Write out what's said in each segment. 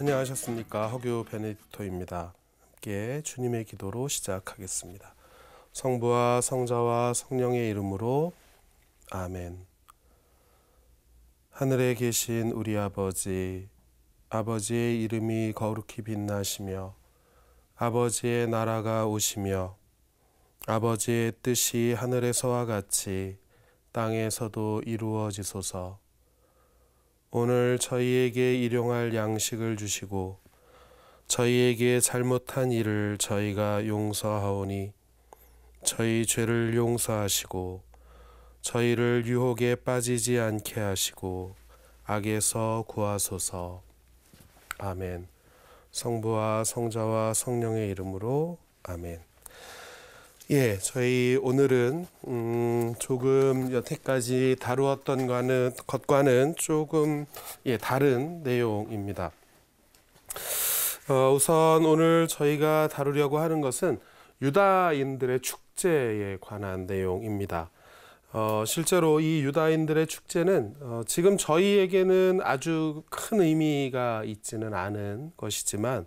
안녕하셨습니까 허교 베네딕토입니다. 함께 주님의 기도로 시작하겠습니다. 성부와 성자와 성령의 이름으로 아멘. 하늘에 계신 우리 아버지, 아버지의 이름이 거룩히 빛나시며, 아버지의 나라가 오시며, 아버지의 뜻이 하늘에서와 같이 땅에서도 이루어지소서. 오늘 저희에게 일용할 양식을 주시고 저희에게 잘못한 일을 저희가 용서하오니 저희 죄를 용서하시고 저희를 유혹에 빠지지 않게 하시고 악에서 구하소서. 아멘. 성부와 성자와 성령의 이름으로 아멘. 예, 저희 오늘은 음, 조금 여태까지 다루었던 과는, 것과는 조금 예, 다른 내용입니다. 어, 우선 오늘 저희가 다루려고 하는 것은 유다인들의 축제에 관한 내용입니다. 어, 실제로 이 유다인들의 축제는 어, 지금 저희에게는 아주 큰 의미가 있지는 않은 것이지만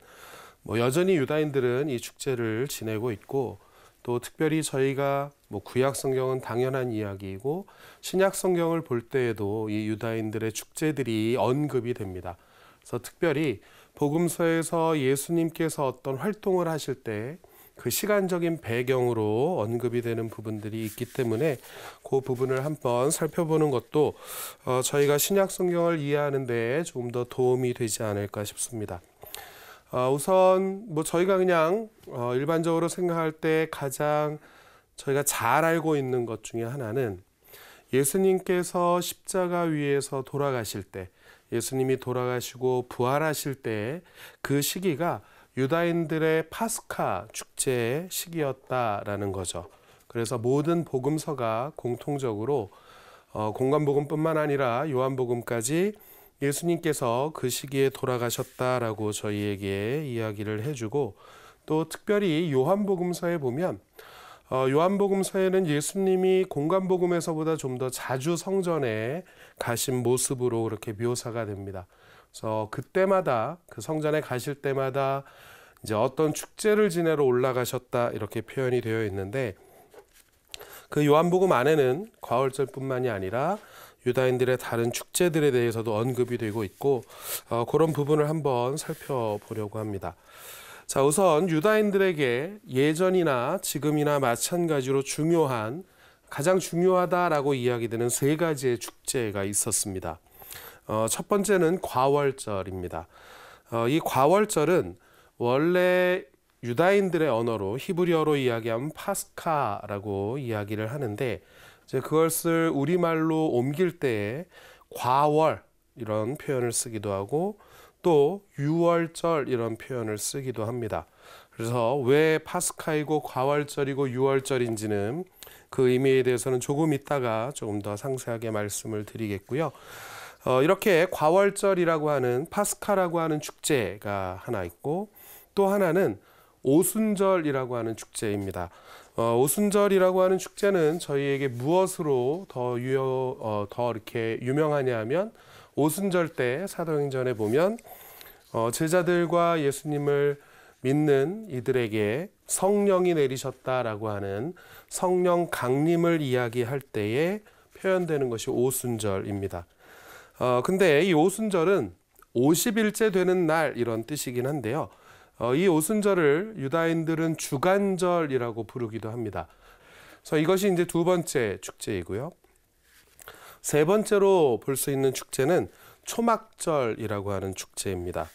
뭐 여전히 유다인들은 이 축제를 지내고 있고 또 특별히 저희가 뭐 구약 성경은 당연한 이야기이고 신약 성경을 볼 때에도 이 유다인들의 축제들이 언급이 됩니다. 그래서 특별히 복음서에서 예수님께서 어떤 활동을 하실 때 그 시간적인 배경으로 언급이 되는 부분들이 있기 때문에 그 부분을 한번 살펴보는 것도 어, 저희가 신약 성경을 이해하는데 조금 더 도움이 되지 않을까 싶습니다. 어, 우선 뭐 저희가 그냥 어, 일반적으로 생각할 때 가장 저희가 잘 알고 있는 것 중에 하나는 예수님께서 십자가 위에서 돌아가실 때 예수님이 돌아가시고 부활하실 때 그 시기가 유다인들의 파스카 축제의 시기였다라는 거죠. 그래서 모든 복음서가 공통적으로 어, 공간복음뿐만 아니라 요한복음까지 예수님께서 그 시기에 돌아가셨다라고 저희에게 이야기를 해주고 또 특별히 요한복음서에 보면 어, 요한복음서에는 예수님이 공간복음에서보다 좀 더 자주 성전에 가신 모습으로 그렇게 묘사가 됩니다. 그래서 그때마다 그 성전에 가실 때마다 이제 어떤 축제를 지내러 올라가셨다 이렇게 표현이 되어 있는데 그 요한복음 안에는 과월절뿐만이 아니라 유다인들의 다른 축제들에 대해서도 언급이 되고 있고 어, 그런 부분을 한번 살펴보려고 합니다. 자, 우선 유다인들에게 예전이나 지금이나 마찬가지로 중요한 가장 중요하다라고 이야기되는 세 가지의 축제가 있었습니다. 어, 첫 번째는 과월절입니다. 어, 이 과월절은 원래 유다인들의 언어로 히브리어로 이야기하면 파스카라고 이야기를 하는데 이제 그것을 우리말로 옮길 때에 과월 이런 표현을 쓰기도 하고 또 유월절 이런 표현을 쓰기도 합니다. 그래서 왜 파스카이고 과월절이고 유월절인지는 그 의미에 대해서는 조금 있다가 조금 더 상세하게 말씀을 드리겠고요. 어, 이렇게 과월절이라고 하는 파스카라고 하는 축제가 하나 있고 또 하나는 오순절이라고 하는 축제입니다. 어, 오순절이라고 하는 축제는 저희에게 무엇으로 더 유여 어, 더 이렇게 유명하냐면 하 오순절 때 사도행전에 보면 어, 제자들과 예수님을 믿는 이들에게 성령이 내리셨다라고 하는 성령 강림을 이야기할 때에 표현되는 것이 오순절입니다. 어, 근데 이 오순절은 50일째 되는 날 이런 뜻이긴 한데요. 어, 이 오순절을 유다인들은 주간절이라고 부르기도 합니다. 그래서 이것이 이제 두 번째 축제이고요. 세 번째로 볼 수 있는 축제는 초막절이라고 하는 축제입니다.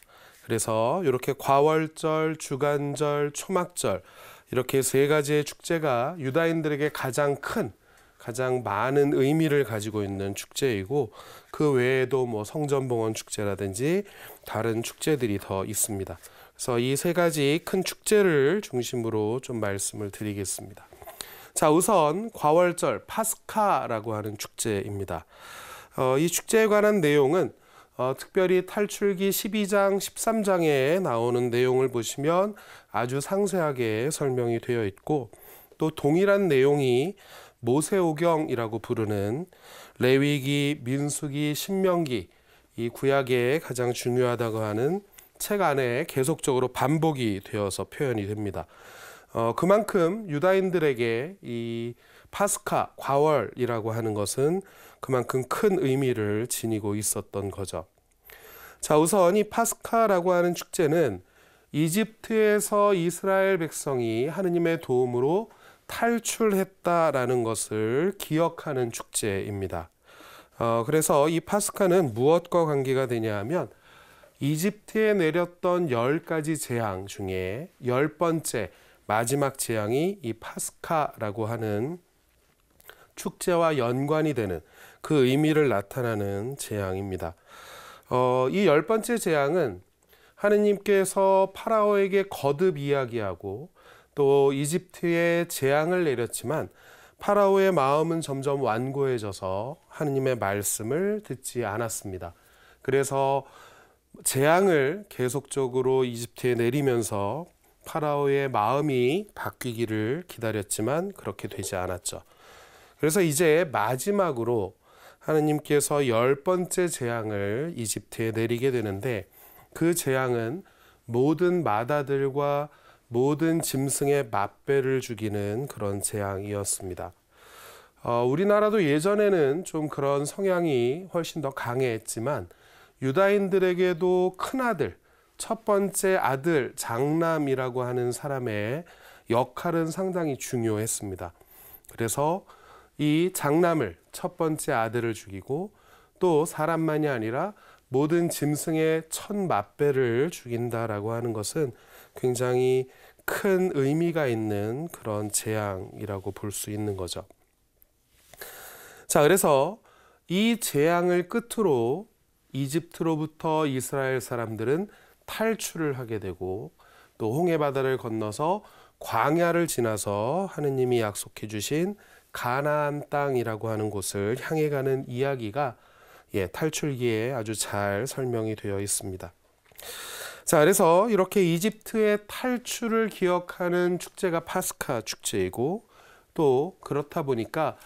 그래서 이렇게 과월절, 주간절, 초막절 이렇게 세 가지의 축제가 유다인들에게 가장 큰 가장 많은 의미를 가지고 있는 축제이고 그 외에도 뭐 성전봉헌 축제라든지 다른 축제들이 더 있습니다. 그래서 이 세 가지 큰 축제를 중심으로 좀 말씀을 드리겠습니다. 자, 우선 과월절 파스카라고 하는 축제입니다. 어, 이 축제에 관한 내용은 어, 특별히 탈출기 12장, 13장에 나오는 내용을 보시면 아주 상세하게 설명이 되어 있고 또 동일한 내용이 모세오경이라고 부르는 레위기, 민수기, 신명기 이구약의 가장 중요하다고 하는 책 안에 계속적으로 반복이 되어서 표현이 됩니다. 어, 그만큼 유다인들에게 이 파스카, 과월이라고 하는 것은 그만큼 큰 의미를 지니고 있었던 거죠. 자, 우선 이 파스카라고 하는 축제는 이집트에서 이스라엘 백성이 하느님의 도움으로 탈출했다라는 것을 기억하는 축제입니다. 어, 그래서 이 파스카는 무엇과 관계가 되냐 하면 이집트에 내렸던 열 가지 재앙 중에 열 번째 마지막 재앙이 이 파스카라고 하는 축제와 연관이 되는 그 의미를 나타내는 재앙입니다. 어, 이 열 번째 재앙은 하느님께서 파라오에게 거듭 이야기하고 또 이집트에 재앙을 내렸지만 파라오의 마음은 점점 완고해져서 하느님의 말씀을 듣지 않았습니다. 그래서 재앙을 계속적으로 이집트에 내리면서 파라오의 마음이 바뀌기를 기다렸지만 그렇게 되지 않았죠. 그래서 이제 마지막으로 하나님께서 열 번째 재앙을 이집트에 내리게 되는데 그 재앙은 모든 마다들과 모든 짐승의 맛배를 죽이는 그런 재앙이었습니다. 어, 우리나라도 예전에는 좀 그런 성향이 훨씬 더 강했지만 유다인들에게도 큰아들, 첫 번째 아들, 장남이라고 하는 사람의 역할은 상당히 중요했습니다. 그래서 이 장남을, 첫 번째 아들을 죽이고 또 사람만이 아니라 모든 짐승의 첫 맛배를 죽인다라고 하는 것은 굉장히 큰 의미가 있는 그런 재앙이라고 볼 수 있는 거죠. 자, 그래서 이 재앙을 끝으로 이집트로부터 이스라엘 사람들은 탈출을 하게 되고 또 홍해 바다를 건너서 광야를 지나서 하느님이 약속해 주신 가나안 땅이라고 하는 곳을 향해 가는 이야기가 예, 탈출기에 아주 잘 설명이 되어 있습니다. 자, 그래서 이렇게 이집트의 탈출을 기억하는 축제가 파스카 축제이고 또 그렇다 보니까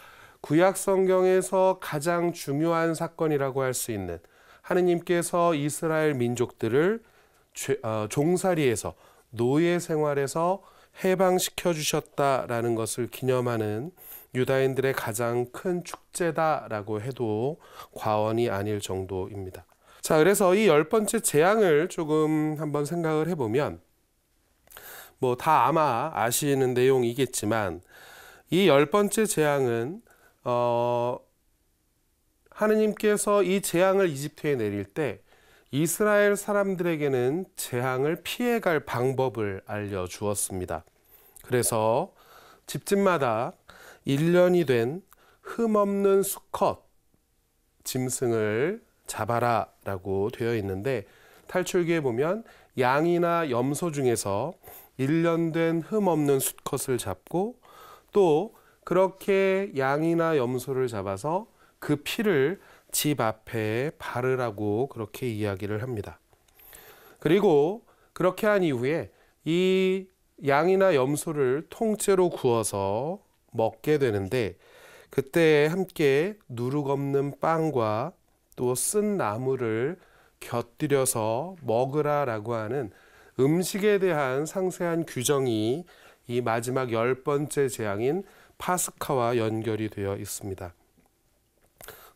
구약 성경에서 가장 중요한 사건이라고 할 수 있는 하느님께서 이스라엘 민족들을 어, 종살이에서 노예 생활에서 해방시켜 주셨다라는 것을 기념하는 유다인들의 가장 큰 축제다라고 해도 과언이 아닐 정도입니다. 자, 그래서 이 열 번째 재앙을 조금 한번 생각을 해보면 뭐 다 아마 아시는 내용이겠지만 이 열 번째 재앙은 어 하느님께서 이 재앙을 이집트에 내릴 때 이스라엘 사람들에게는 재앙을 피해갈 방법을 알려 주었습니다. 그래서 집집마다 1년이 된 흠없는 수컷 짐승을 잡아라 라고 되어 있는데 탈출기에 보면 양이나 염소 중에서 1년 된 흠없는 수컷을 잡고 또 그렇게 양이나 염소를 잡아서 그 피를 집 앞에 바르라고 그렇게 이야기를 합니다. 그리고 그렇게 한 이후에 이 양이나 염소를 통째로 구워서 먹게 되는데 그때 함께 누룩 없는 빵과 또 쓴 나물을 곁들여서 먹으라라고 하는 음식에 대한 상세한 규정이 이 마지막 열 번째 재앙인 파스카와 연결이 되어 있습니다.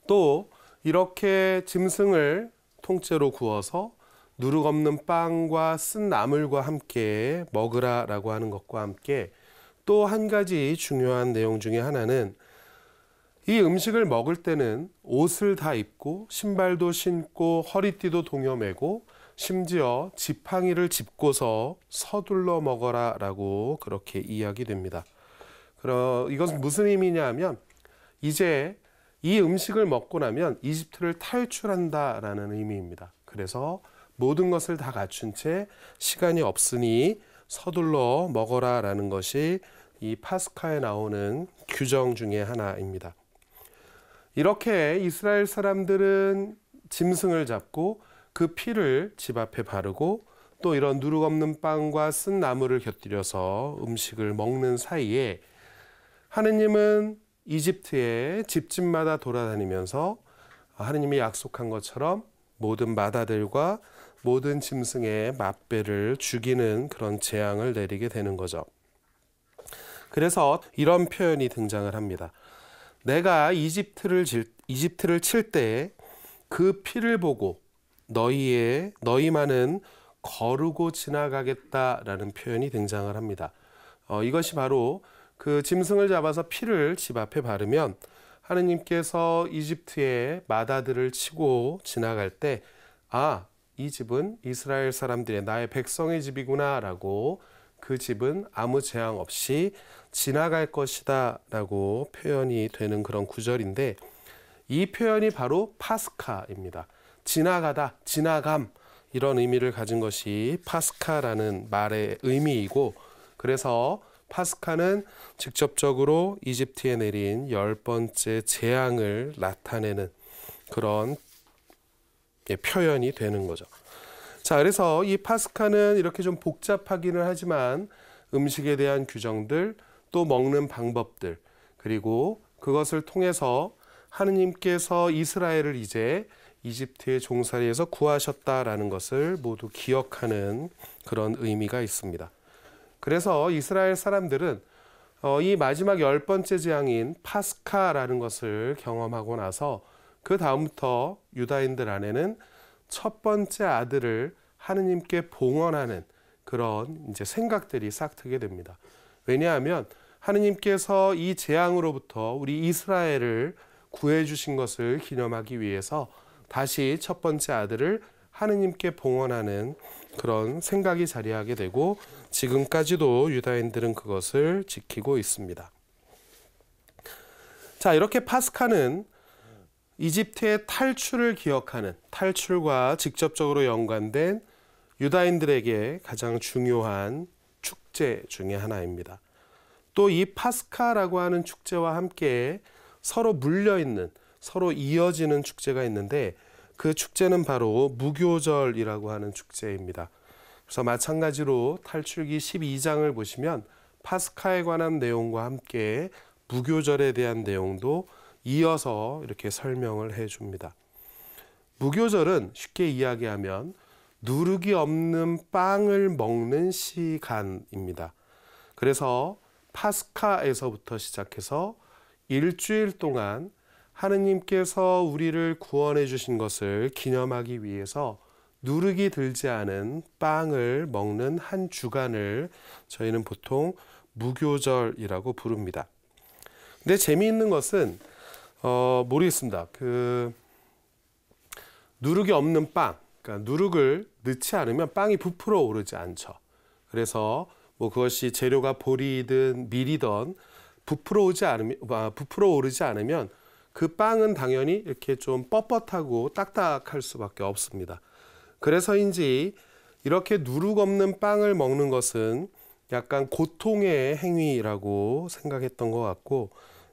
또 이렇게 짐승을 통째로 구워서 누룩 없는 빵과 쓴 나물과 함께 먹으라라고 하는 것과 함께 또 한 가지 중요한 내용 중에 하나는 이 음식을 먹을 때는 옷을 다 입고 신발도 신고 허리띠도 동여매고 심지어 지팡이를 짚고서 서둘러 먹어라라고 그렇게 이야기됩니다. 그러 이것은 무슨 의미냐 하면 이제 이 음식을 먹고 나면 이집트를 탈출한다라는 의미입니다. 그래서 모든 것을 다 갖춘 채 시간이 없으니 서둘러 먹어라라는 것이 이 파스카에 나오는 규정 중의 하나입니다. 이렇게 이스라엘 사람들은 짐승을 잡고 그 피를 집 앞에 바르고 또 이런 누룩 없는 빵과 쓴나무를 곁들여서 음식을 먹는 사이에 하느님은 이집트의 집집마다 돌아다니면서 하느님이 약속한 것처럼 모든 마다들과 모든 짐승의 맛배를 죽이는 그런 재앙을 내리게 되는 거죠. 그래서 이런 표현이 등장을 합니다. 내가 이집트를 질, 이집트를 칠때 그 피를 보고 너희의 너희만은 거르고 지나가겠다라는 표현이 등장을 합니다. 어, 이것이 바로 그 짐승을 잡아서 피를 집 앞에 바르면 하느님께서 이집트의 마다들을 치고 지나갈 때 아, 이 집은 이스라엘 사람들의 나의 백성의 집이구나라고 그 집은 아무 재앙 없이 지나갈 것이다라고 표현이 되는 그런 구절인데 이 표현이 바로 파스카입니다. 지나가다, 지나감 이런 의미를 가진 것이 파스카라는 말의 의미이고 그래서 파스카는 직접적으로 이집트에 내린 열 번째 재앙을 나타내는 그런 예, 표현이 되는 거죠. 자, 그래서 이 파스칼은 이렇게 좀 복잡하기는 하지만 음식에 대한 규정들, 또 먹는 방법들, 그리고 그것을 통해서 하느님께서 이스라엘을 이제 이집트의 종살이에서 구하셨다라는 것을 모두 기억하는 그런 의미가 있습니다. 그래서 이스라엘 사람들은 어, 이 마지막 열 번째 재앙인 파스카라는 것을 경험하고 나서 그 다음부터 유다인들 안에는 첫 번째 아들을 하느님께 봉헌하는 그런 이제 생각들이 싹트게 됩니다. 왜냐하면 하느님께서 이 재앙으로부터 우리 이스라엘을 구해 주신 것을 기념하기 위해서 다시 첫 번째 아들을 하느님께 봉헌하는 그런 생각이 자리하게 되고 지금까지도 유다인들은 그것을 지키고 있습니다. 자, 이렇게 파스카는 이집트의 탈출을 기억하는 탈출과 직접적으로 연관된 유다인들에게 가장 중요한 축제 중의 하나입니다. 또 이 파스카라고 하는 축제와 함께 서로 물려 있는 서로 이어지는 축제가 있는데 그 축제는 바로 무교절이라고 하는 축제입니다. 그래서 마찬가지로 탈출기 12장을 보시면 파스카에 관한 내용과 함께 무교절에 대한 내용도 이어서 이렇게 설명을 해 줍니다. 무교절은 쉽게 이야기하면 누룩이 없는 빵을 먹는 시간입니다. 그래서 파스카에서부터 시작해서 일주일 동안 하느님께서 우리를 구원해 주신 것을 기념하기 위해서 누르기 들지 않은 빵을 먹는 한 주간을 저희는 보통 무교절이라고 부릅니다. 근데 재미있는 것은 어, 모르겠습니다. 그 누룩이 없는 빵, 그러니까 누룩을 넣지 않으면 빵이 부풀어 오르지 않죠. 그래서 뭐 그것이 재료가 보리든 밀이든 부풀어 오지 않으면 아, 부풀어 오르지 않으면 그 빵은 당연히 이렇게 좀 뻣뻣하고 딱딱할 수밖에 없습니다. 그래서인지 이렇게 누룩 없는 빵을 먹는 것은 약간 고통의 행위라고 생각했던 것 같고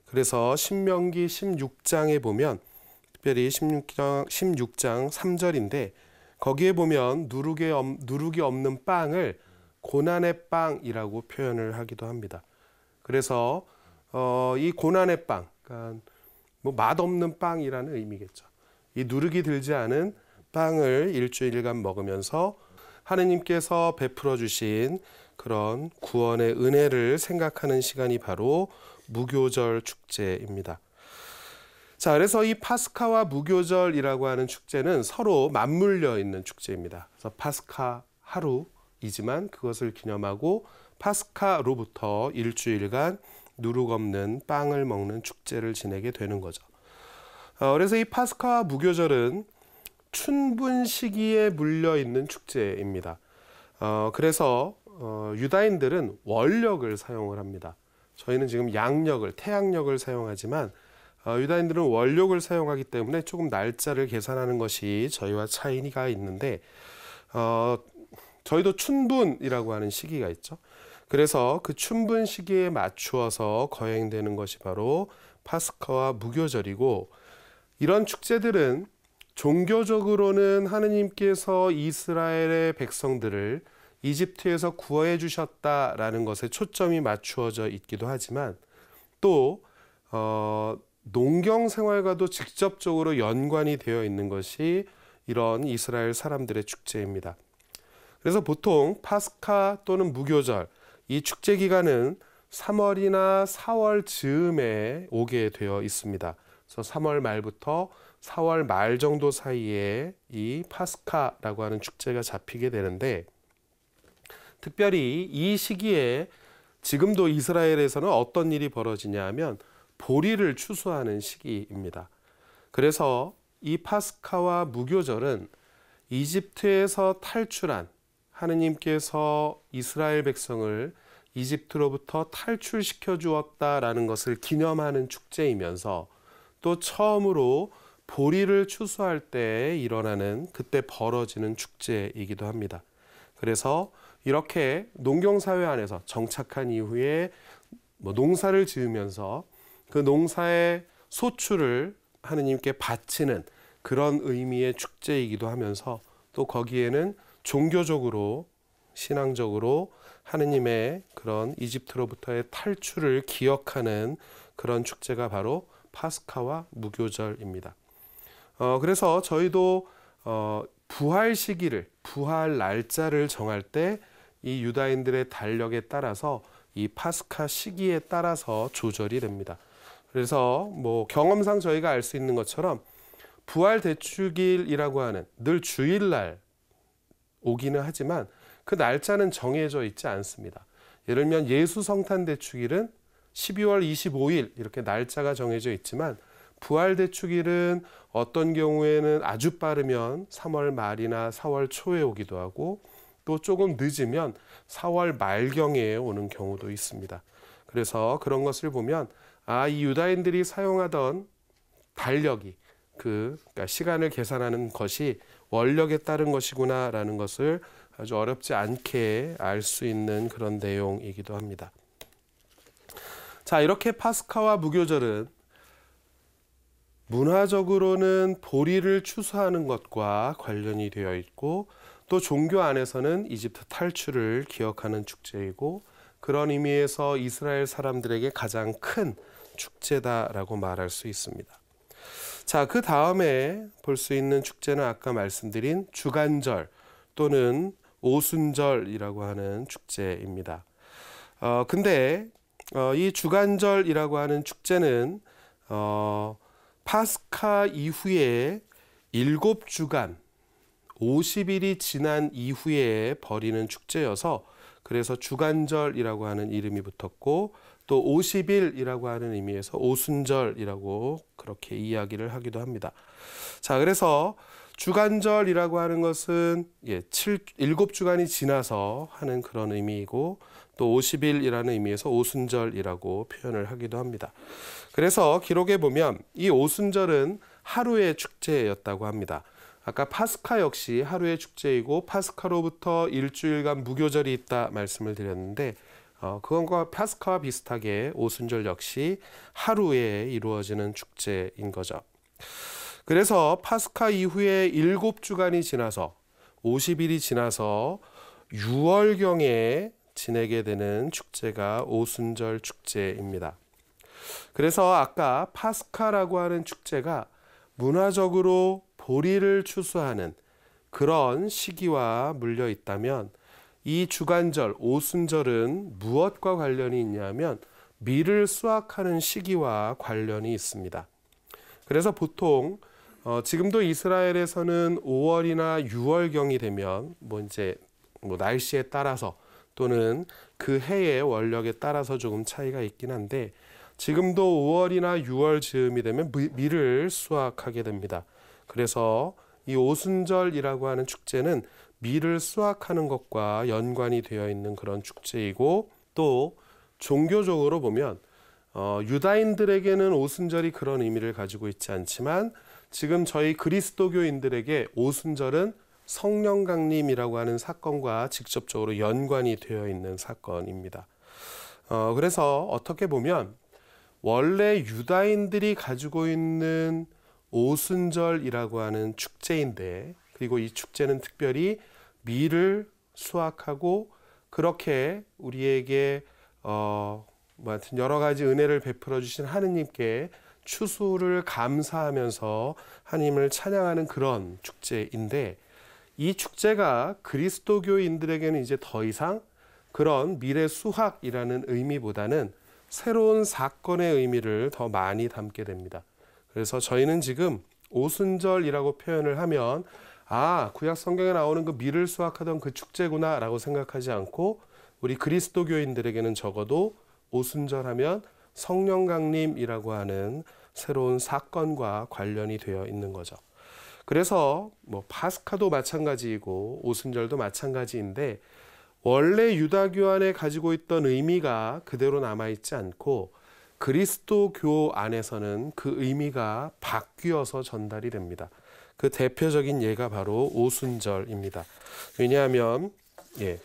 그래서 신명기 16장에 보면 특별히 16장, 16장 3절인데 거기에 보면 누룩에, 누룩이 없는 빵을 고난의 빵이라고 표현을 하기도 합니다. 그래서 어, 이 고난의 빵, 그러니까 뭐 맛없는 빵이라는 의미겠죠. 이 누룩이 들지 않은 빵을 일주일간 먹으면서 하느님께서 베풀어 주신 그런 구원의 은혜를 생각하는 시간이 바로 무교절 축제입니다. 자, 그래서 이 파스카와 무교절이라고 하는 축제는 서로 맞물려 있는 축제입니다. 그래서 파스카 하루이지만 그것을 기념하고 파스카로부터 일주일간 누룩 없는 빵을 먹는 축제를 지내게 되는 거죠. 어, 그래서 이 파스카 무교절은 춘분 시기에 물려 있는 축제입니다. 어, 그래서 어, 유다인들은 월력을 사용을 합니다. 저희는 지금 양력을 태양력을 사용하지만 유다인들은 월력을 사용하기 때문에 조금 날짜를 계산하는 것이 저희와 차이가 있는데 저희도 춘분이라고 하는 시기가 있죠. 그래서 그 춘분 시기에 맞추어서 거행되는 것이 바로 파스카와 무교절이고 이런 축제들은 종교적으로는 하느님께서 이스라엘의 백성들을 이집트에서 구해 주셨다라는 것에 초점이 맞추어져 있기도 하지만 또 어, 농경 생활과도 직접적으로 연관이 되어 있는 것이 이런 이스라엘 사람들의 축제입니다. 그래서 보통 파스카 또는 무교절 이 축제 기간은 3월이나 4월 즈음에 오게 되어 있습니다. 그래서 3월 말부터 4월 말 정도 사이에 이 파스카라고 하는 축제가 잡히게 되는데 특별히 이 시기에 지금도 이스라엘에서는 어떤 일이 벌어지냐 하면 보리를 추수하는 시기입니다. 그래서 이 파스카와 무교절은 이집트에서 탈출한 하느님께서 이스라엘 백성을 이집트로부터 탈출시켜 주었다라는 것을 기념하는 축제이면서 또 처음으로 보리를 추수할 때 일어나는 그때 벌어지는 축제이기도 합니다. 그래서 이렇게 농경사회 안에서 정착한 이후에 뭐 농사를 지으면서 그 농사의 소출을 하느님께 바치는 그런 의미의 축제이기도 하면서 또 거기에는 종교적으로 신앙적으로 하느님의 그런 이집트로부터의 탈출을 기억하는 그런 축제가 바로 파스카와 무교절입니다. 어, 그래서 저희도 어, 부활 시기를 부활 날짜를 정할 때 이 유다인들의 달력에 따라서 이 파스카 시기에 따라서 조절이 됩니다. 그래서 뭐 경험상 저희가 알 수 있는 것처럼 부활 대축일이라고 하는 늘 주일날 오기는 하지만 그 날짜는 정해져 있지 않습니다. 예를 들면 예수 성탄 대축일은 12월 25일 이렇게 날짜가 정해져 있지만 부활 대축일은 어떤 경우에는 아주 빠르면 3월 말이나 4월 초에 오기도 하고 또 조금 늦으면 4월 말경에 오는 경우도 있습니다. 그래서 그런 것을 보면 아, 이 유다인들이 사용하던 달력이 그 그러니까 시간을 계산하는 것이 원력에 따른 것이구나라는 것을 아주 어렵지 않게 알 수 있는 그런 내용이기도 합니다. 자, 이렇게 파스카와 무교절은 문화적으로는 보리를 추수하는 것과 관련이 되어 있고 또 종교 안에서는 이집트 탈출을 기억하는 축제이고 그런 의미에서 이스라엘 사람들에게 가장 큰 축제다라고 말할 수 있습니다. 자, 그 다음에 볼 수 있는 축제는 아까 말씀드린 주간절 또는 오순절이라고 하는 축제입니다. 어, 근데 어, 이 주간절이라고 하는 축제는 어, 파스카 이후에 일곱 주간 50일이 지난 이후에 벌이는 축제여서 그래서 주간절이라고 하는 이름이 붙었고 또 50일이라고 하는 의미에서 오순절이라고 그렇게 이야기를 하기도 합니다. 자, 그래서 주간절이라고 하는 것은 예, 7, 7주간이 지나서 하는 그런 의미이고 또 50일이라는 의미에서 오순절이라고 표현을 하기도 합니다. 그래서 기록에 보면 이 오순절은 하루의 축제였다고 합니다. 아까 파스카 역시 하루의 축제이고 파스카로부터 일주일간 무교절이 있다 말씀을 드렸는데 어, 그건과 파스카와 비슷하게 오순절 역시 하루에 이루어지는 축제인 거죠. 그래서 파스카 이후에 일곱 주간이 지나서 50일이 지나서 6월경에 지내게 되는 축제가 오순절 축제입니다. 그래서 아까 파스카라고 하는 축제가 문화적으로 보리를 추수하는 그런 시기와 물려 있다면 이 주간절 오순절은 무엇과 관련이 있냐면 밀을 수확하는 시기와 관련이 있습니다. 그래서 보통 어, 지금도 이스라엘에서는 5월이나 6월경이 되면 뭐 이제 뭐 날씨에 따라서 또는 그 해의 원력에 따라서 조금 차이가 있긴 한데 지금도 5월이나 6월 즈음이 되면 밀을 수확하게 됩니다. 그래서 이 오순절이라고 하는 축제는 밀을 수확하는 것과 연관이 되어 있는 그런 축제이고 또 종교적으로 보면 어, 유다인들에게는 오순절이 그런 의미를 가지고 있지 않지만 지금 저희 그리스도교인들에게 오순절은 성령 강림이라고 하는 사건과 직접적으로 연관이 되어 있는 사건입니다. 어, 그래서 어떻게 보면 원래 유다인들이 가지고 있는 오순절이라고 하는 축제인데 그리고 이 축제는 특별히 미를 수확하고 그렇게 우리에게 어, 뭐 여러 가지 은혜를 베풀어 주신 하느님께 추수를 감사하면서 하나님을 찬양하는 그런 축제인데 이 축제가 그리스도교인들에게는 이제 더 이상 그런 미래 수학이라는 의미보다는 새로운 사건의 의미를 더 많이 담게 됩니다. 그래서 저희는 지금 오순절이라고 표현을 하면 아, 구약 성경에 나오는 그 미를 수확하던 그 축제구나라고 생각하지 않고 우리 그리스도교인들에게는 적어도 오순절 하면 성령 강림이라고 하는 새로운 사건과 관련이 되어 있는 거죠. 그래서 뭐 파스카도 마찬가지이고 오순절도 마찬가지인데 원래 유다교 안에 가지고 있던 의미가 그대로 남아 있지 않고 그리스도교 안에서는 그 의미가 바뀌어서 전달이 됩니다. 그 대표적인 예가 바로 오순절입니다. 왜냐하면 예,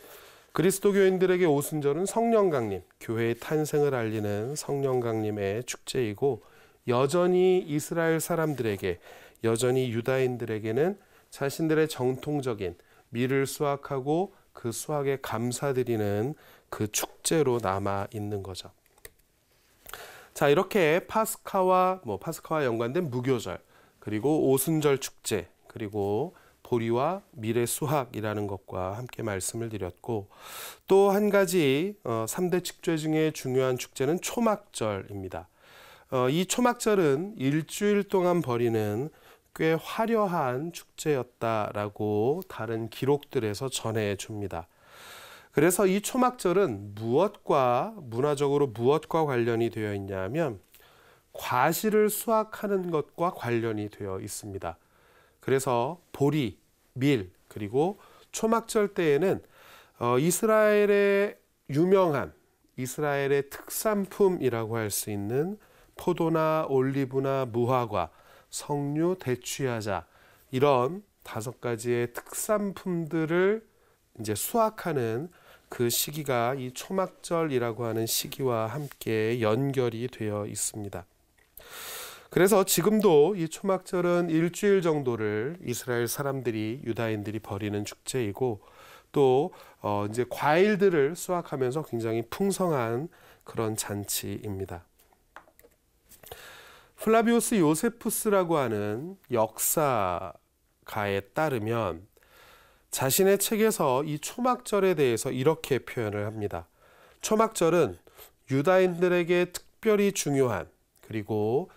그리스도교인들에게 오순절은 성령 강림, 교회의 탄생을 알리는 성령 강림의 축제이고 여전히 이스라엘 사람들에게 여전히 유다인들에게는 자신들의 정통적인 미를 수확하고 그 수확에 감사드리는 그 축제로 남아 있는 거죠. 자, 이렇게 파스카와 뭐 파스카와 연관된 무교절, 그리고 오순절 축제, 그리고 보리와 미래 수학이라는 것과 함께 말씀을 드렸고 또 한 가지 3대 어, 축제 중에 중요한 축제는 초막절입니다. 어, 이 초막절은 일주일 동안 벌이는 꽤 화려한 축제였다라고 다른 기록들에서 전해줍니다. 그래서 이 초막절은 무엇과 문화적으로 무엇과 관련이 되어 있냐면 과실을 수확하는 것과 관련이 되어 있습니다. 그래서 보리, 밀, 그리고 초막절 때에는 어, 이스라엘의 유명한 이스라엘의 특산품이라고 할 수 있는 포도나 올리브나 무화과, 석류, 대추야자 이런 다섯 가지의 특산품들을 이제 수확하는 그 시기가 이 초막절이라고 하는 시기와 함께 연결이 되어 있습니다. 그래서 지금도 이 초막절은 일주일 정도를 이스라엘 사람들이 유다인들이 벌이는 축제이고 또 어, 이제 과일들을 수확하면서 굉장히 풍성한 그런 잔치입니다. 플라비우스 요세푸스라고 하는 역사가에 따르면 자신의 책에서 이 초막절에 대해서 이렇게 표현을 합니다. 초막절은 유다인들에게 특별히 중요한 그리고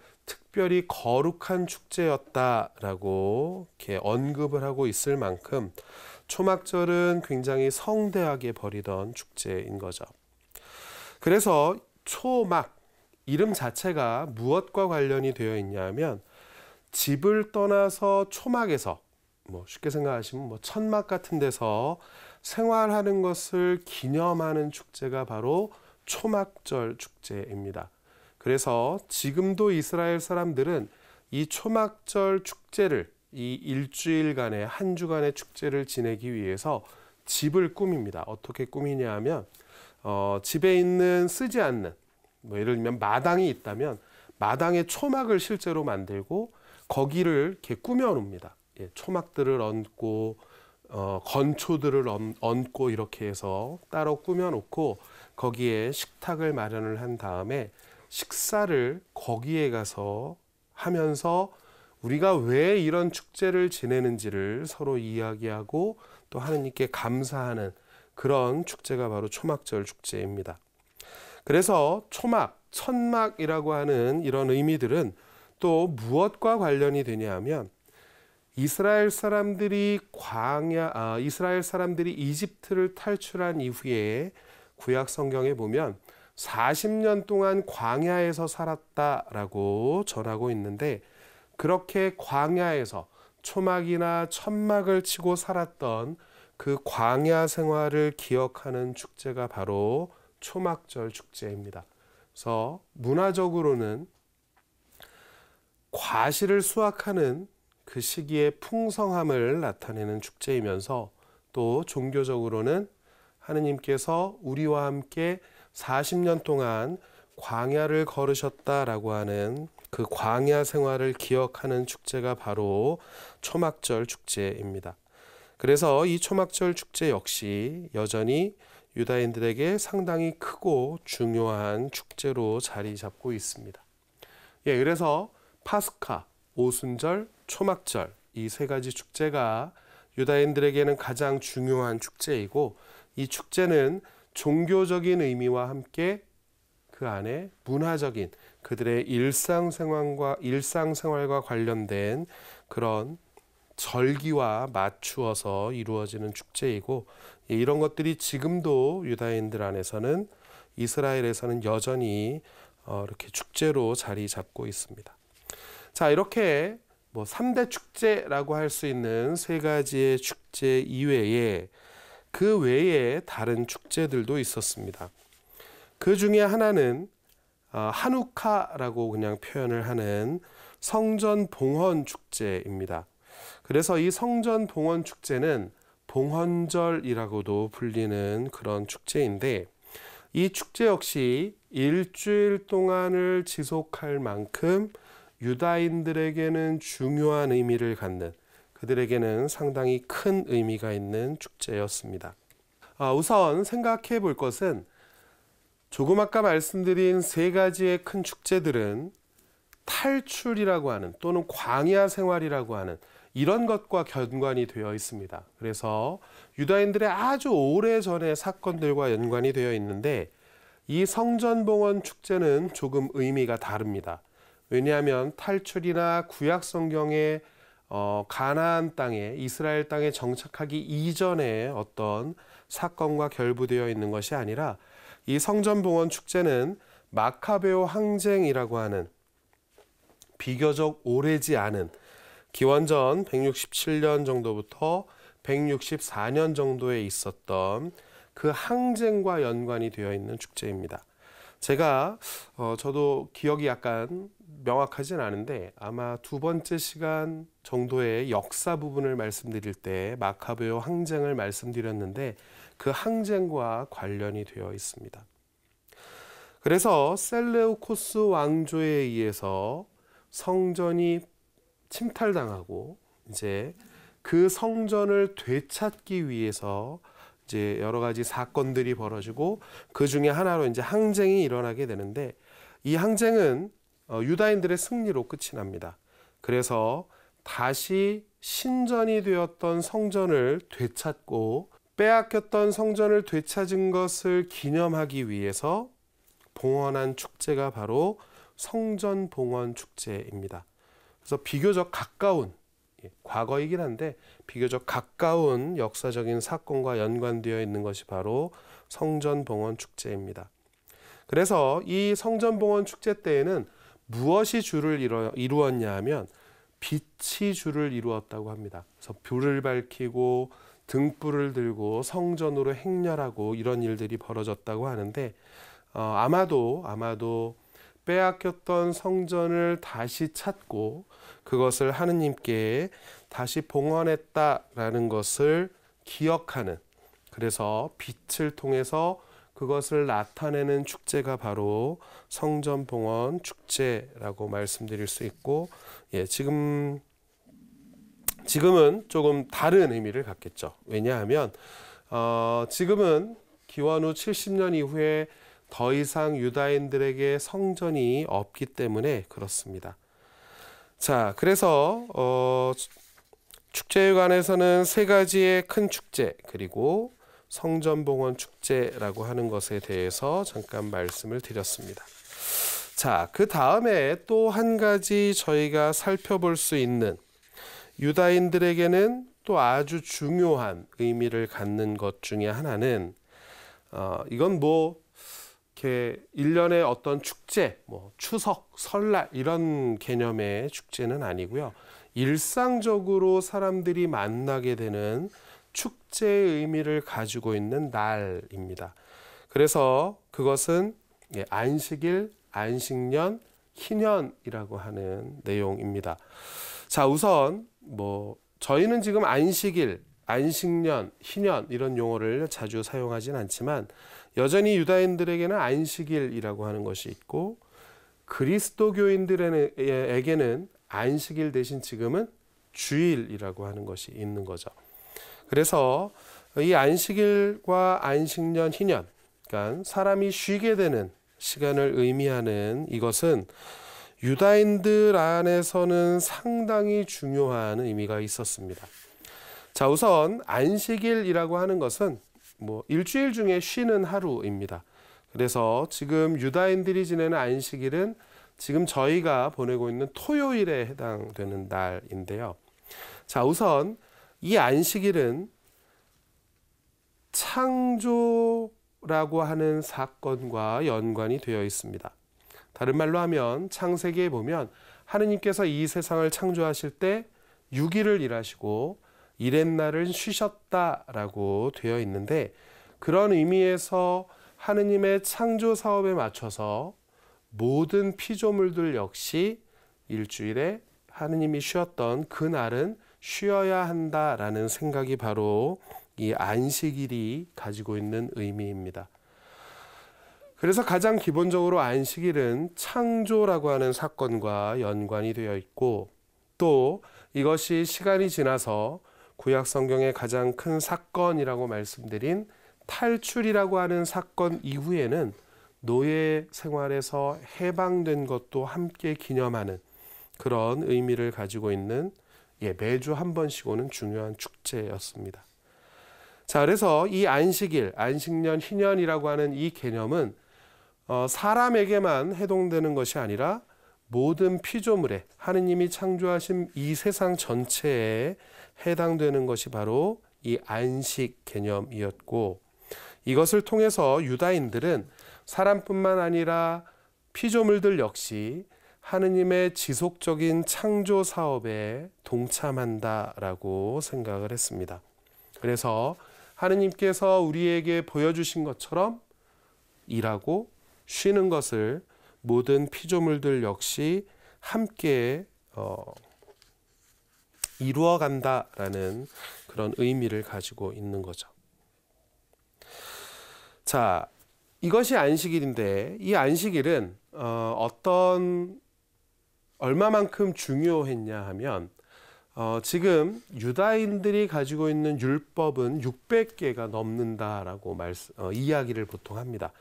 특별히 거룩한 축제였다라고 이렇게 언급을 하고 있을 만큼 초막절은 굉장히 성대하게 벌이던 축제인 거죠. 그래서 초막 이름 자체가 무엇과 관련이 되어 있냐면 집을 떠나서 초막에서 뭐 쉽게 생각하시면 뭐 천막 같은 데서 생활하는 것을 기념하는 축제가 바로 초막절 축제입니다. 그래서 지금도 이스라엘 사람들은 이 초막절 축제를 이 일주일간의 한 주간의 축제를 지내기 위해서 집을 꾸밉니다. 어떻게 꾸미냐 하면 어, 집에 있는 쓰지 않는 뭐 예를 들면 마당이 있다면 마당에 초막을 실제로 만들고 거기를 이렇게 꾸며 놉니다. 예, 초막들을 얹고 어, 건초들을 얹, 고 이렇게 해서 따로 꾸며 놓고 거기에 식탁을 마련을 한 다음에 식사를 거기에 가서 하면서 우리가 왜 이런 축제를 지내는지를 서로 이야기하고 또하느님께 감사하는 그런 축제가 바로 초막절 축제입니다. 그래서 초막, 천막이라고 하는 이런 의미들은 또 무엇과 관련이 되냐 하면 이스라엘 사람들이 광야 아, 이스라엘 사람들이 이집트를 탈출한 이후에 구약 성경에 보면 40년 동안 광야에서 살았다라고 전하고 있는데 그렇게 광야에서 초막이나 천막을 치고 살았던 그 광야 생활을 기억하는 축제가 바로 초막절 축제입니다. 그래서 문화적으로는 과실을 수확하는 그 시기의 풍성함을 나타내는 축제이면서 또 종교적으로는 하느님께서 우리와 함께 40년 동안 광야를 걸으셨다라고 하는 그 광야 생활을 기억하는 축제가 바로 초막절 축제입니다. 그래서 이 초막절 축제 역시 여전히 유다인들에게 상당히 크고 중요한 축제로 자리 잡고 있습니다. 예, 그래서 파스카, 오순절, 초막절 이 세 가지 축제가 유다인들에게는 가장 중요한 축제이고 이 축제는 종교적인 의미와 함께 그 안에 문화적인 그들의 일상생활과 일상생활과 관련된 그런 절기와 맞추어서 이루어지는 축제이고 예, 이런 것들이 지금도 유다인들 안에서는 이스라엘에서는 여전히 어, 이렇게 축제로 자리 잡고 있습니다. 자, 이렇게 뭐 3대 축제라고 할 수 있는 세 가지의 축제 이외에 그 외에 다른 축제들도 있었습니다. 그 중에 하나는 어, 한우카라고 그냥 표현을 하는 성전 봉헌 축제입니다. 그래서 이 성전 봉헌 축제는 봉헌절이라고도 불리는 그런 축제인데 이 축제 역시 일주일 동안을 지속할 만큼 유다인들에게는 중요한 의미를 갖는 그들에게는 상당히 큰 의미가 있는 축제였습니다. 아, 우선 생각해 볼 것은 조금 아까 말씀드린 세 가지의 큰 축제들은 탈출이라고 하는 또는 광야 생활이라고 하는 이런 것과 연관이 되어 있습니다. 그래서 유다인들의 아주 오래 전의 사건들과 연관이 되어 있는데 이 성전봉헌 축제는 조금 의미가 다릅니다. 왜냐하면 탈출이나 구약 성경의 어, 가나안 땅에 이스라엘 땅에 정착하기 이전에 어떤 사건과 결부되어 있는 것이 아니라 이 성전 봉헌 축제는 마카베오 항쟁이라고 하는 비교적 오래지 않은 기원전 167년 정도부터 164년 정도에 있었던 그 항쟁과 연관이 되어 있는 축제입니다. 제가 어, 저도 기억이 약간 명확하진 않은데 아마 두 번째 시간 정도의 역사 부분을 말씀드릴 때 마카베오 항쟁을 말씀드렸는데 그 항쟁과 관련이 되어 있습니다. 그래서 셀레우코스 왕조에 의해서 성전이 침탈당하고 이제 그 성전을 되찾기 위해서 이제 여러 가지 사건들이 벌어지고 그 중에 하나로 이제 항쟁이 일어나게 되는데 이 항쟁은 어, 유다인들의 승리로 끝이 납니다. 그래서 다시 신전이 되었던 성전을 되찾고 빼앗겼던 성전을 되찾은 것을 기념하기 위해서 봉헌한 축제가 바로 성전 봉헌 축제입니다. 그래서 비교적 가까운 예, 과거이긴 한데 비교적 가까운 역사적인 사건과 연관되어 있는 것이 바로 성전 봉헌 축제입니다. 그래서 이 성전 봉헌 축제 때에는 무엇이 주를 이루 이루었냐 하면 빛이 주를 이루었다고 합니다. 그래서 불을 밝히고 등불을 들고 성전으로 행렬하고 이런 일들이 벌어졌다고 하는데 어, 아마도 아마도 빼앗겼던 성전을 다시 찾고 그것을 하느님께 다시 봉헌했다라는 것을 기억하는 그래서 빛을 통해서 그것을 나타내는 축제가 바로 성전봉헌 축제라고 말씀드릴 수 있고 예, 지금 지금은 조금 다른 의미를 갖겠죠. 왜냐하면 어, 지금은 기원 후 70년 이후에 더 이상 유다인들에게 성전이 없기 때문에 그렇습니다. 자, 그래서 어, 축제에 관해서는 세 가지의 큰 축제 그리고 성전봉헌 축제라고 하는 것에 대해서 잠깐 말씀을 드렸습니다. 자, 그 다음에 또 한 가지 저희가 살펴볼 수 있는 유다인들에게는 또 아주 중요한 의미를 갖는 것 중에 하나는 어, 이건 뭐 이렇게 일련의 어떤 축제, 뭐 추석, 설날 이런 개념의 축제는 아니고요. 일상적으로 사람들이 만나게 되는 축제의 의미를 가지고 있는 날입니다. 그래서 그것은 예, 안식일, 안식년, 희년이라고 하는 내용입니다. 자, 우선 뭐 저희는 지금 안식일, 안식년, 희년 이런 용어를 자주 사용하진 않지만 여전히 유다인들에게는 안식일이라고 하는 것이 있고 그리스도교인들에게는 안식일 대신 지금은 주일이라고 하는 것이 있는 거죠. 그래서 이 안식일과 안식년 희년, 그러니까 사람이 쉬게 되는 시간을 의미하는 이것은 유다인들 안에서는 상당히 중요한 의미가 있었습니다. 자, 우선 안식일이라고 하는 것은 뭐 일주일 중에 쉬는 하루입니다. 그래서 지금 유다인들이 지내는 안식일은 지금 저희가 보내고 있는 토요일에 해당되는 날인데요. 자, 우선 이 안식일은 창조라고 하는 사건과 연관이 되어 있습니다. 다른 말로 하면 창세기에 보면 하느님께서 이 세상을 창조하실 때 6일을 일하시고 이랜날은 쉬셨다라고 되어 있는데 그런 의미에서 하느님의 창조 사업에 맞춰서 모든 피조물들 역시 일주일에 하느님이 쉬었던 그날은 쉬어야 한다라는 생각이 바로 이 안식일이 가지고 있는 의미입니다. 그래서 가장 기본적으로 안식일은 창조라고 하는 사건과 연관이 되어 있고 또 이것이 시간이 지나서 구약 성경의 가장 큰 사건이라고 말씀드린 탈출이라고 하는 사건 이후에는 노예 생활에서 해방된 것도 함께 기념하는 그런 의미를 가지고 있는 예, 매주 한 번씩 오는 중요한 축제였습니다. 자, 그래서 이 안식일, 안식년, 희년이라고 하는 이 개념은 어, 사람에게만 해당되는 것이 아니라 모든 피조물에 하느님이 창조하신 이 세상 전체에 해당되는 것이 바로 이 안식 개념이었고 이것을 통해서 유다인들은 사람뿐만 아니라 피조물들 역시 하느님의 지속적인 창조 사업에 동참한다라고 생각을 했습니다. 그래서 하느님께서 우리에게 보여주신 것처럼 일하고 쉬는 것을 모든 피조물들 역시 함께 어, 이루어간다라는 그런 의미를 가지고 있는 거죠. 자, 이것이 안식일인데 이 안식일은 어, 어떤 얼마만큼 중요했냐 하면 어, 지금 유다인들이 가지고 있는 율법은 600개가 넘는다라고 말 어, 이야기를 보통 합니다.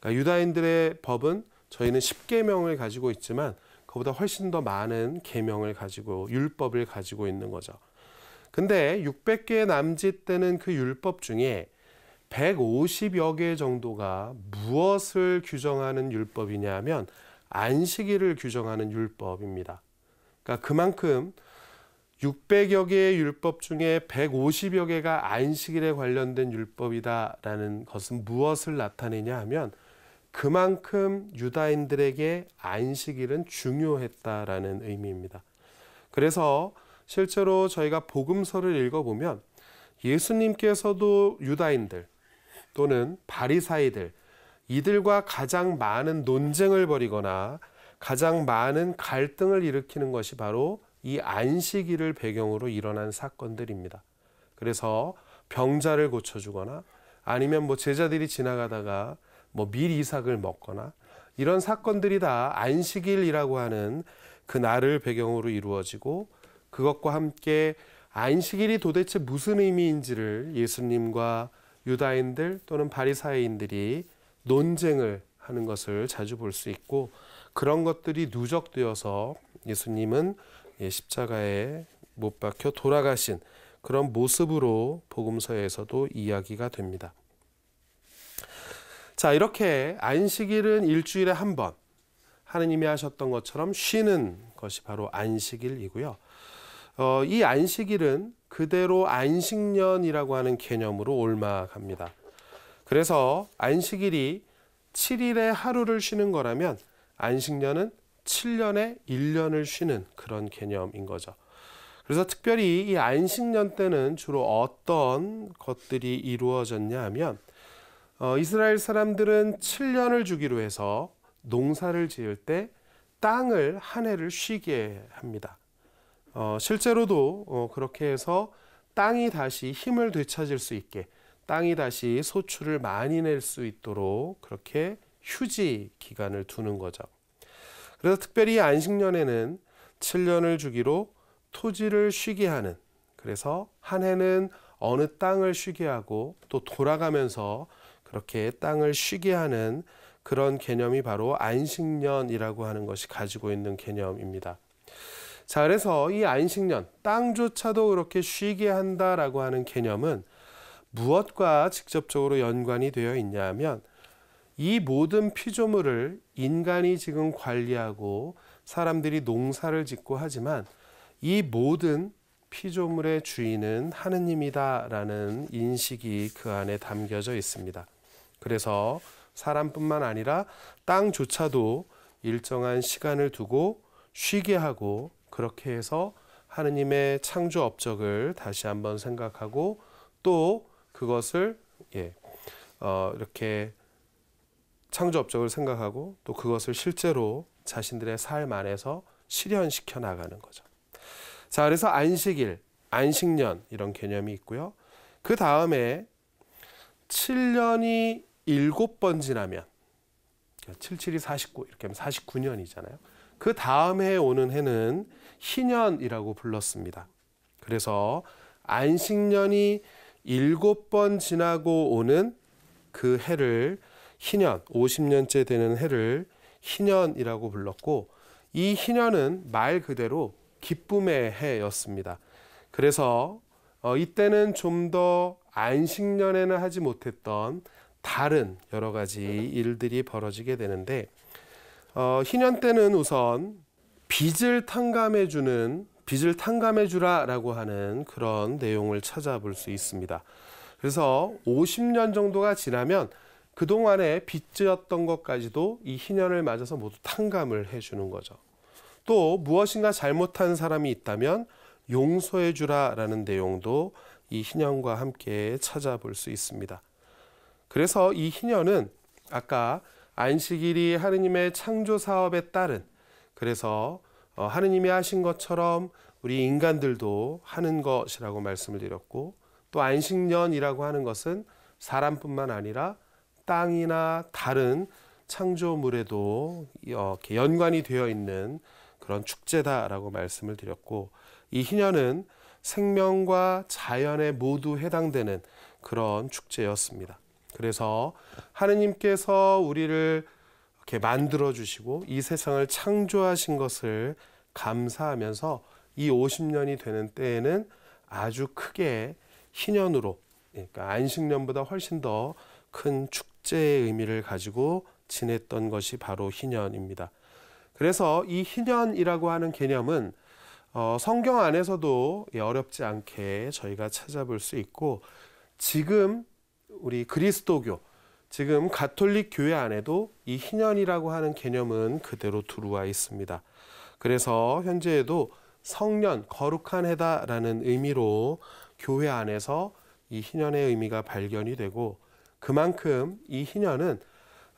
그러니까 유다인들의 법은 저희는 1 0개명을 가지고 있지만 그보다 훨씬 더 많은 개명을 가지고 율법을 가지고 있는 거죠. 근데 600개 남짓되는 그 율법 중에 150여 개 정도가 무엇을 규정하는 율법이냐 하면 안식일을 규정하는 율법입니다. 그러니까 그만큼 600여 개의 율법 중에 150여 개가 안식일에 관련된 율법이다라는 것은 무엇을 나타내냐 하면 그만큼 유다인들에게 안식일은 중요했다라는 의미입니다. 그래서 실제로 저희가 복음서를 읽어보면 예수님께서도 유다인들 또는 바리사이들 이들과 가장 많은 논쟁을 벌이거나 가장 많은 갈등을 일으키는 것이 바로 이 안식일을 배경으로 일어난 사건들입니다. 그래서 병자를 고쳐주거나 아니면 뭐 제자들이 지나가다가 뭐 밀이삭을 먹거나 이런 사건들이 다 안식일이라고 하는 그 날을 배경으로 이루어지고 그것과 함께 안식일이 도대체 무슨 의미인지를 예수님과 유다인들 또는 바리사인들이 논쟁을 하는 것을 자주 볼 수 있고 그런 것들이 누적되어서 예수님은 예, 십자가에 못 박혀 돌아가신 그런 모습으로 복음서에서도 이야기가 됩니다. 자, 이렇게 안식일은 일주일에 한 번 하느님이 하셨던 것처럼 쉬는 것이 바로 안식일이고요. 어, 이 안식일은 그대로 안식년이라고 하는 개념으로 올라갑니다. 그래서 안식일이 7일의 하루를 쉬는 거라면 안식년은 7년에 1년을 쉬는 그런 개념인 거죠. 그래서 특별히 이 안식년 때는 주로 어떤 것들이 이루어졌냐 하면 어, 이스라엘 사람들은 7년을 주기로 해서 농사를 지을 때 땅을 한 해를 쉬게 합니다. 어, 실제로도 어, 그렇게 해서 땅이 다시 힘을 되찾을 수 있게 땅이 다시 소출을 많이 낼 수 있도록 그렇게 휴지 기간을 두는 거죠. 그래서 특별히 안식년에는 7년을 주기로 토지를 쉬게 하는 그래서 한 해는 어느 땅을 쉬게 하고 또 돌아가면서 그렇게 땅을 쉬게 하는 그런 개념이 바로 안식년이라고 하는 것이 가지고 있는 개념입니다. 자, 그래서 이 안식년, 땅조차도 그렇게 쉬게 한다라고 하는 개념은 무엇과 직접적으로 연관이 되어 있냐면 이 모든 피조물을 인간이 지금 관리하고 사람들이 농사를 짓고 하지만 이 모든 피조물의 주인은 하느님이다라는 인식이 그 안에 담겨져 있습니다. 그래서 사람뿐만 아니라 땅조차도 일정한 시간을 두고 쉬게 하고 그렇게 해서 하느님의 창조 업적을 다시 한번 생각하고 또 그것을 예, 어, 이렇게 창조업적을 생각하고 또 그것을 실제로 자신들의 삶 안에서 실현시켜 나가는 거죠. 자, 그래서 안식일, 안식년 이런 개념이 있고요. 그 다음에 7년이 7번 지나면 77이 49 이렇게 하면 49년이잖아요. 그 다음 에 오는 해는 희년이라고 불렀습니다. 그래서 안식년이 일곱 번 지나고 오는 그 해를 희년, 50년째 되는 해를 희년이라고 불렀고 이 희년은 말 그대로 기쁨의 해였습니다. 그래서 어, 이때는 좀 더 안식년에는 하지 못했던 다른 여러 가지 일들이 벌어지게 되는데 어, 희년 때는 우선 빚을 탕감해주는 빚을 탕감해 주라라고 하는 그런 내용을 찾아볼 수 있습니다. 그래서 50년 정도가 지나면 그동안에 빚지었던 것까지도 이 희년을 맞아서 모두 탕감을 해 주는 거죠. 또 무엇인가 잘못한 사람이 있다면 용서해 주라라는 내용도 이 희년과 함께 찾아볼 수 있습니다. 그래서 이 희년은 아까 안식일이 하느님의 창조 사업에 따른 그래서 어, 하느님이 하신 것처럼 우리 인간들도 하는 것이라고 말씀을 드렸고 또 안식년이라고 하는 것은 사람뿐만 아니라 땅이나 다른 창조물에도 이렇게 연관이 되어 있는 그런 축제다라고 말씀을 드렸고 이 희년은 생명과 자연에 모두 해당되는 그런 축제였습니다. 그래서 하느님께서 우리를 이렇게 만들어 주시고 이 세상을 창조하신 것을 감사하면서 이 50년이 되는 때에는 아주 크게 희년으로 그러니까 안식년보다 훨씬 더 큰 축제의 의미를 가지고 지냈던 것이 바로 희년입니다. 그래서 이 희년이라고 하는 개념은 어, 성경 안에서도 예, 어렵지 않게 저희가 찾아볼 수 있고 지금 우리 그리스도교 지금 가톨릭 교회 안에도 이 희년이라고 하는 개념은 그대로 들어와 있습니다. 그래서 현재에도 성년 거룩한 해다라는 의미로 교회 안에서 이 희년의 의미가 발견이 되고 그만큼 이 희년은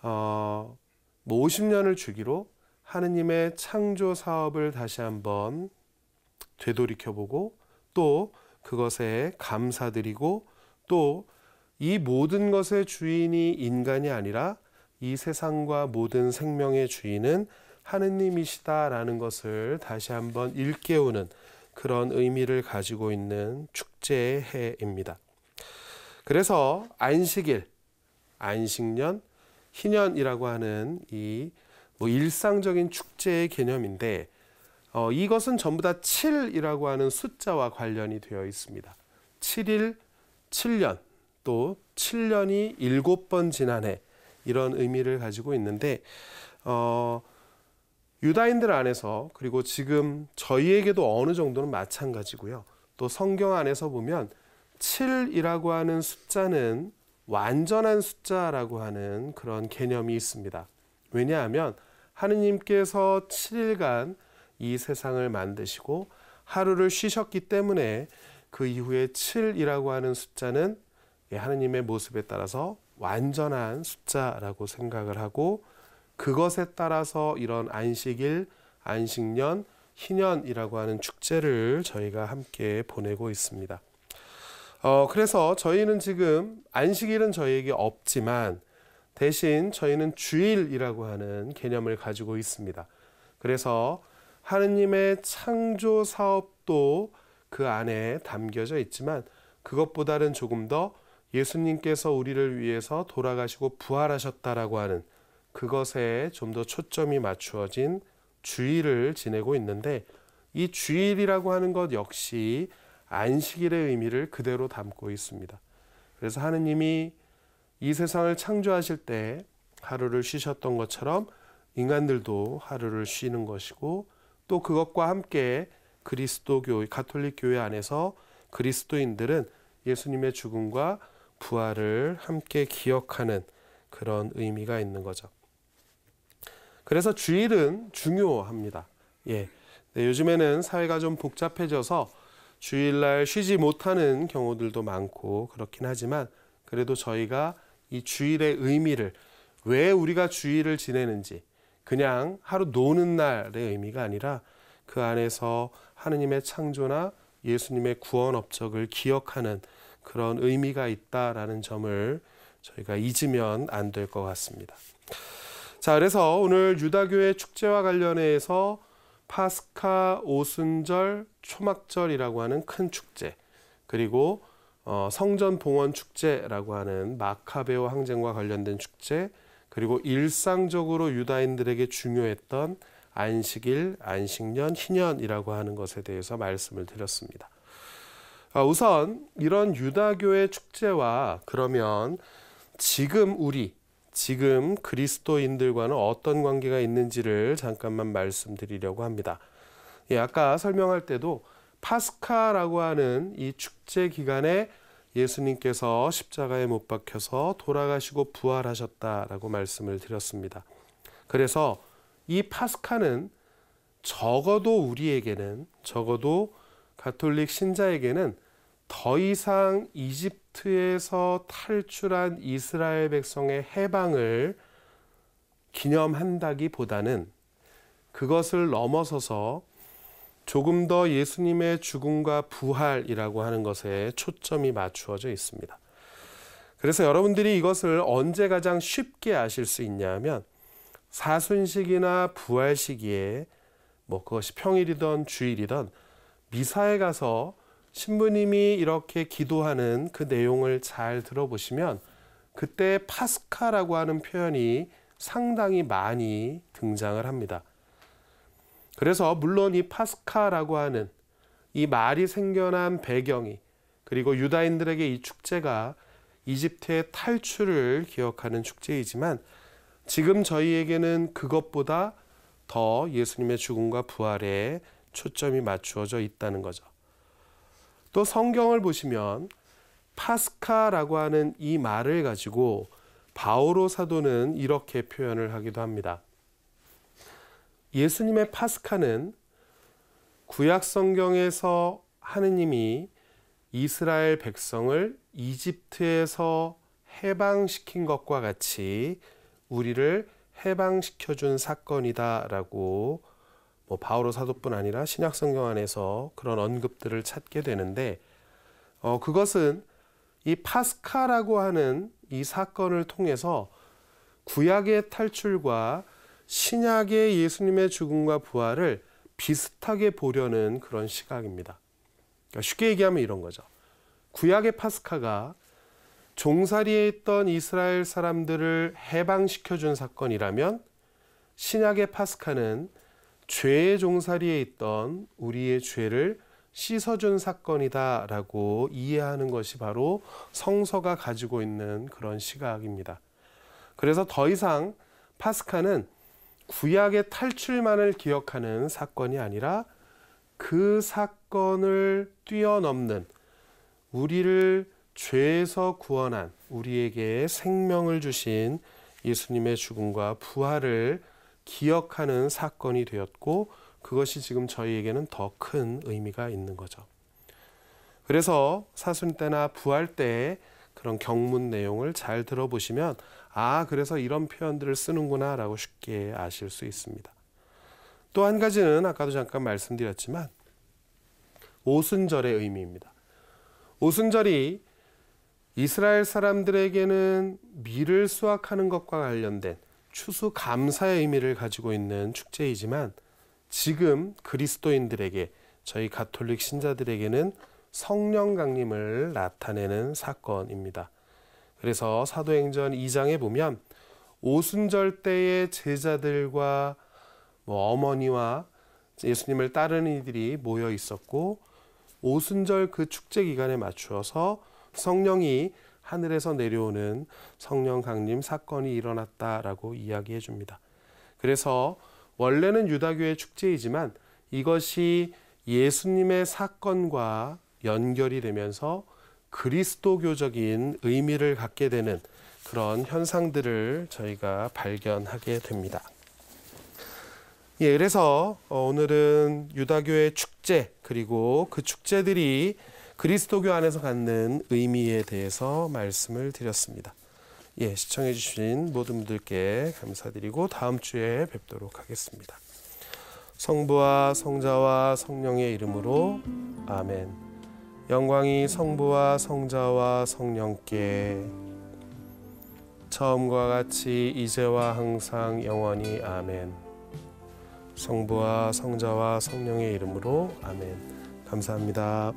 어, 뭐 50년을 주기로 하느님의 창조 사업을 다시 한번 되돌이켜보고 또 그것에 감사드리고 또이 모든 것의 주인이 인간이 아니라 이 세상과 모든 생명의 주인은 하느님이시다라는 것을 다시 한번 일깨우는 그런 의미를 가지고 있는 축제의 해입니다. 그래서 안식일, 안식년, 희년이라고 하는 이뭐 일상적인 축제의 개념인데 어, 이것은 전부 다 7이라고 하는 숫자와 관련이 되어 있습니다. 7일, 7년, 또 7년이 7번 지난해 이런 의미를 가지고 있는데 어, 유다인들 안에서 그리고 지금 저희에게도 어느 정도는 마찬가지고요. 또 성경 안에서 보면 7이라고 하는 숫자는 완전한 숫자라고 하는 그런 개념이 있습니다. 왜냐하면 하느님께서 7일간 이 세상을 만드시고 하루를 쉬셨기 때문에 그 이후에 7이라고 하는 숫자는 예, 하느님의 모습에 따라서 완전한 숫자라고 생각을 하고 그것에 따라서 이런 안식일, 안식년, 희년이라고 하는 축제를 저희가 함께 보내고 있습니다. 어, 그래서 저희는 지금 안식일은 저희에게 없지만 대신 저희는 주일이라고 하는 개념을 가지고 있습니다. 그래서 하느님의 창조 사업도 그 안에 담겨져 있지만 그것보다는 조금 더 예수님께서 우리를 위해서 돌아가시고 부활하셨다라고 하는 그것에 좀 더 초점이 맞추어진 주일을 지내고 있는데 이 주일이라고 하는 것 역시 안식일의 의미를 그대로 담고 있습니다. 그래서 하느님이 이 세상을 창조하실 때 하루를 쉬셨던 것처럼 인간들도 하루를 쉬는 것이고 또 그것과 함께 그리스도교 가톨릭 교회 안에서 그리스도인들은 예수님의 죽음과 부활을 함께 기억하는 그런 의미가 있는 거죠. 그래서 주일은 중요합니다. 예. 네, 요즘에는 사회가 좀 복잡해져서 주일날 쉬지 못하는 경우들도 많고 그렇긴 하지만 그래도 저희가 이 주일의 의미를 왜 우리가 주일을 지내는지 그냥 하루 노는 날의 의미가 아니라 그 안에서 하느님의 창조나 예수님의 구원 업적을 기억하는 그런 의미가 있다라는 점을 저희가 잊으면 안 될 것 같습니다. 자, 그래서 오늘 유다교의 축제와 관련해서 파스카, 오순절, 초막절이라고 하는 큰 축제, 그리고 어, 성전 봉헌 축제라고 하는 마카베오 항쟁과 관련된 축제, 그리고 일상적으로 유다인들에게 중요했던 안식일, 안식년, 희년이라고 하는 것에 대해서 말씀을 드렸습니다. 아, 우선 이런 유다교의 축제와 그러면 지금 우리 지금 그리스도인들과는 어떤 관계가 있는지를 잠깐만 말씀드리려고 합니다. 예, 아까 설명할 때도 파스카라고 하는 이 축제 기간에 예수님께서 십자가에 못 박혀서 돌아가시고 부활하셨다라고 말씀을 드렸습니다. 그래서 이 파스카는 적어도 우리에게는 적어도 가톨릭 신자에게는 더 이상 이집트에서 탈출한 이스라엘 백성의 해방을 기념한다기 보다는 그것을 넘어서서 조금 더 예수님의 죽음과 부활이라고 하는 것에 초점이 맞추어져 있습니다. 그래서 여러분들이 이것을 언제 가장 쉽게 아실 수 있냐면 하 사순식이나 부활 시기에 뭐 그것이 평일이든 주일이든 미사에 가서 신부님이 이렇게 기도하는 그 내용을 잘 들어보시면 그때 파스카라고 하는 표현이 상당히 많이 등장을 합니다. 그래서 물론 이 파스카라고 하는 이 말이 생겨난 배경이 그리고 유다인들에게 이 축제가 이집트의 탈출을 기억하는 축제이지만 지금 저희에게는 그것보다 더 예수님의 죽음과 부활에 초점이 맞추어져 있다는 거죠. 또 성경을 보시면 파스카라고 하는 이 말을 가지고 바오로 사도는 이렇게 표현을 하기도 합니다. 예수님의 파스카는 구약 성경에서 하느님이 이스라엘 백성을 이집트에서 해방시킨 것과 같이 우리를 해방시켜 준 사건이다라고 뭐 바오로 사도뿐 아니라 신약 성경 안에서 그런 언급들을 찾게 되는데 어, 그것은 이 파스카라고 하는 이 사건을 통해서 구약의 탈출과 신약의 예수님의 죽음과 부활을 비슷하게 보려는 그런 시각입니다. 그러니까 쉽게 얘기하면 이런 거죠. 구약의 파스카가 종살이에 있던 이스라엘 사람들을 해방시켜준 사건이라면 신약의 파스카는 죄의 종살이에 있던 우리의 죄를 씻어준 사건이다라고 이해하는 것이 바로 성서가 가지고 있는 그런 시각입니다. 그래서 더 이상 파스카는 구약의 탈출만을 기억하는 사건이 아니라 그 사건을 뛰어넘는 우리를 죄에서 구원한 우리에게 생명을 주신 예수님의 죽음과 부활을 기억하는 사건이 되었고 그것이 지금 저희에게는 더 큰 의미가 있는 거죠. 그래서 사순 때나 부활 때에 그런 경문 내용을 잘 들어보시면 아 그래서 이런 표현들을 쓰는구나라고 쉽게 아실 수 있습니다. 또 한 가지는 아까도 잠깐 말씀드렸지만 오순절의 의미입니다. 오순절이 이스라엘 사람들에게는 미를 수확하는 것과 관련된 추수 감사의 의미를 가지고 있는 축제이지만 지금 그리스도인들에게 저희 가톨릭 신자들에게는 성령 강림을 나타내는 사건입니다. 그래서 사도행전 2장에 보면 오순절 때의 제자들과 뭐 어머니와 예수님을 따르는 이들이 모여 있었고 오순절 그 축제 기간에 맞추어서 성령이 하늘에서 내려오는 성령 강림 사건이 일어났다라고 이야기해 줍니다. 그래서 원래는 유다교의 축제이지만 이것이 예수님의 사건과 연결이 되면서 그리스도교적인 의미를 갖게 되는 그런 현상들을 저희가 발견하게 됩니다. 예, 그래서 어, 오늘은 유다교의 축제 그리고 그 축제들이 그리스도교 안에서 갖는 의미에 대해서 말씀을 드렸습니다. 예, 시청해주신 모든 분들께 감사드리고 다음 주에 뵙도록 하겠습니다. 성부와 성자와 성령의 이름으로 아멘. 영광이 성부와 성자와 성령께 처음과 같이 이제와 항상 영원히 아멘. 성부와 성자와 성령의 이름으로 아멘. 감사합니다.